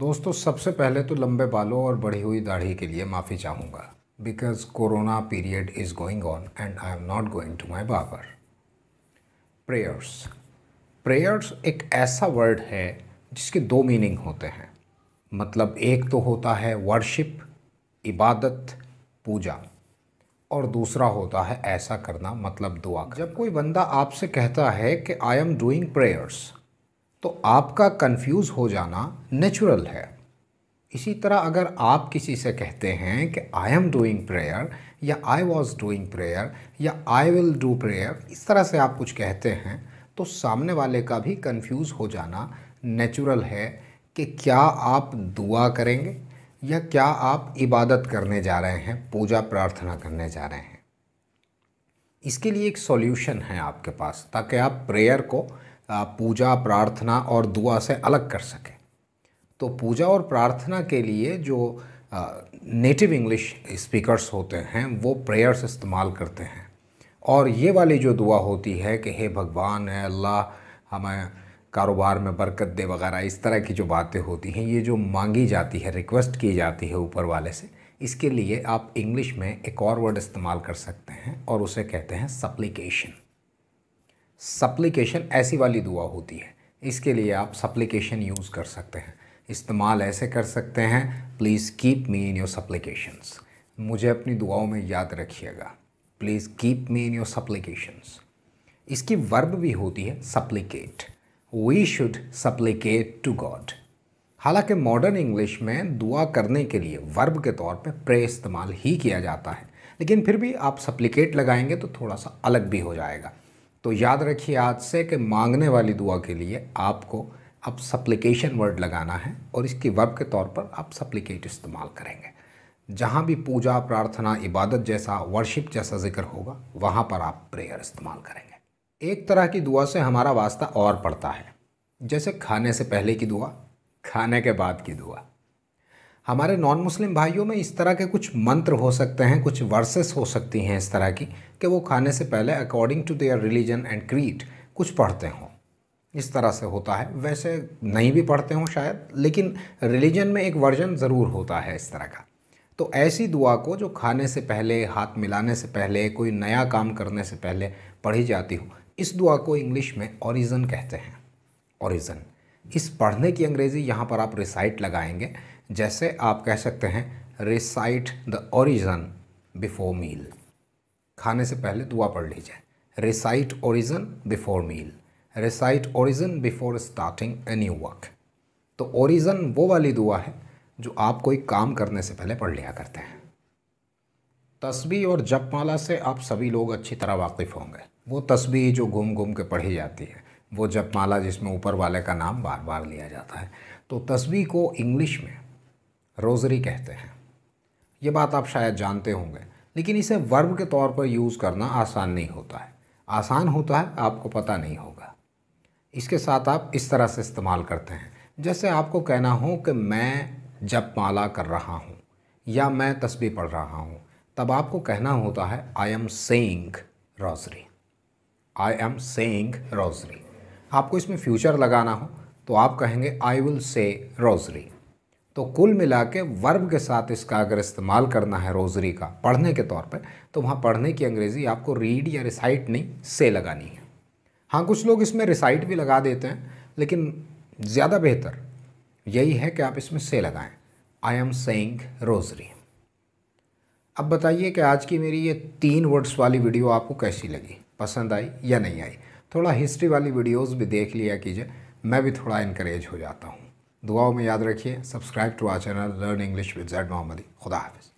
दोस्तों सबसे पहले तो लंबे बालों और बढ़ी हुई दाढ़ी के लिए माफ़ी चाहूँगा because corona period is going on and I am not going to my बाबर प्रेयर्स प्रेयर्स एक ऐसा वर्ड है जिसके दो मीनिंग होते हैं मतलब एक तो होता है वर्शिप इबादत पूजा और दूसरा होता है ऐसा करना मतलब दुआ जब कोई बंदा आपसे कहता है कि आई एम डूइंग प्रेयर्स तो आपका कंफ्यूज हो जाना नेचुरल है इसी तरह अगर आप किसी से कहते हैं कि आई एम डूइंग प्रेयर या आई वॉज डूइंग प्रेयर या आई विल डू प्रेयर इस तरह से आप कुछ कहते हैं तो सामने वाले का भी कंफ्यूज हो जाना नेचुरल है कि क्या आप दुआ करेंगे या क्या आप इबादत करने जा रहे हैं पूजा प्रार्थना करने जा रहे हैं इसके लिए एक सॉल्यूशन है आपके पास ताकि आप प्रेयर को पूजा प्रार्थना और दुआ से अलग कर सकें तो पूजा और प्रार्थना के लिए जो नेटिव इंग्लिश स्पीकर्स होते हैं वो प्रेयर्स इस्तेमाल करते हैं और ये वाली जो दुआ होती है कि हे भगवान है अल्लाह हमें कारोबार में बरकत दे वगैरह इस तरह की जो बातें होती हैं ये जो मांगी जाती है रिक्वेस्ट की जाती है ऊपर वाले से इसके लिए आप इंग्लिश में एक और वर्ड इस्तेमाल कर सकते हैं और उसे कहते हैं सप्लीकेशन सप्लीकेशन ऐसी वाली दुआ होती है इसके लिए आप सप्लीकेशन यूज़ कर सकते हैं इस्तेमाल ऐसे कर सकते हैं please keep me in your supplications मुझे अपनी दुआओं में याद रखिएगा please keep me in your supplications इसकी वर्ब भी होती है supplicate we should supplicate to God हालांकि मॉडर्न इंग्लिश में दुआ करने के लिए वर्ब के तौर पे प्रे इस्तेमाल ही किया जाता है लेकिन फिर भी आप सप्लीकेट लगाएंगे तो थोड़ा सा अलग भी हो जाएगा तो याद रखिए आज से कि मांगने वाली दुआ के लिए आपको अब सप्लिकेशन वर्ड लगाना है और इसकी वर्ब के तौर पर आप सप्लिकेट इस्तेमाल करेंगे जहाँ भी पूजा प्रार्थना इबादत जैसा वर्शिप जैसा जिक्र होगा वहाँ पर आप प्रेयर इस्तेमाल करेंगे एक तरह की दुआ से हमारा वास्ता और पड़ता है जैसे खाने से पहले की दुआ खाने के बाद की दुआ हमारे नॉन मुस्लिम भाइयों में इस तरह के कुछ मंत्र हो सकते हैं कुछ वर्सेस हो सकती हैं इस तरह की कि वो खाने से पहले according to their religion and creed कुछ पढ़ते हों इस तरह से होता है वैसे नहीं भी पढ़ते हों शायद लेकिन रिलीजन में एक वर्जन ज़रूर होता है इस तरह का तो ऐसी दुआ को जो खाने से पहले हाथ मिलाने से पहले कोई नया काम करने से पहले पढ़ी जाती हो इस दुआ को इंग्लिश में ओरिजन कहते हैं ओरिजन इस पढ़ने की अंग्रेज़ी यहाँ पर आप रिसाइट लगाएंगे जैसे आप कह सकते हैं recite the orison before meal खाने से पहले दुआ पढ़ लीजिए recite orison before meal recite orison before starting any work तो ओरिजन वो वाली दुआ है जो आप कोई काम करने से पहले पढ़ लिया करते हैं तस्बी और जपमाला से आप सभी लोग अच्छी तरह वाकिफ़ होंगे वो तस्बी जो घूम घूम के पढ़ी जाती है वो जपमाला जिसमें ऊपर वाले का नाम बार बार लिया जाता है तो तस्बी को इंग्लिश में रोज़री कहते हैं ये बात आप शायद जानते होंगे लेकिन इसे वर्ब के तौर पर यूज़ करना आसान नहीं होता है आसान होता है आपको पता नहीं होगा इसके साथ आप इस तरह से इस्तेमाल करते हैं जैसे आपको कहना हो कि मैं जब माला कर रहा हूँ या मैं तस्वीर पढ़ रहा हूँ तब आपको कहना होता है I am saying rosary I am saying rosary आपको इसमें फ्यूचर लगाना हो तो आप कहेंगे आई विल से रोजरी तो कुल मिला के वर्ब के साथ इसका अगर इस्तेमाल करना है रोजरी का पढ़ने के तौर पे तो वहाँ पढ़ने की अंग्रेज़ी आपको रीड या रिसाइट नहीं से लगानी है हाँ कुछ लोग इसमें रिसाइट भी लगा देते हैं लेकिन ज़्यादा बेहतर यही है कि आप इसमें से लगाएं आई एम सेइंग रोजरी अब बताइए कि आज की मेरी ये तीन वर्ड्स वाली वीडियो आपको कैसी लगी पसंद आई या नहीं आई थोड़ा हिस्ट्री वाली वीडियोज़ भी देख लिया कीजिए मैं भी थोड़ा इनक्रेज हो जाता हूँ दुआओं में याद रखिए subscribe to our channel learn English with Zaid Mohammadi खुदा हाफिज़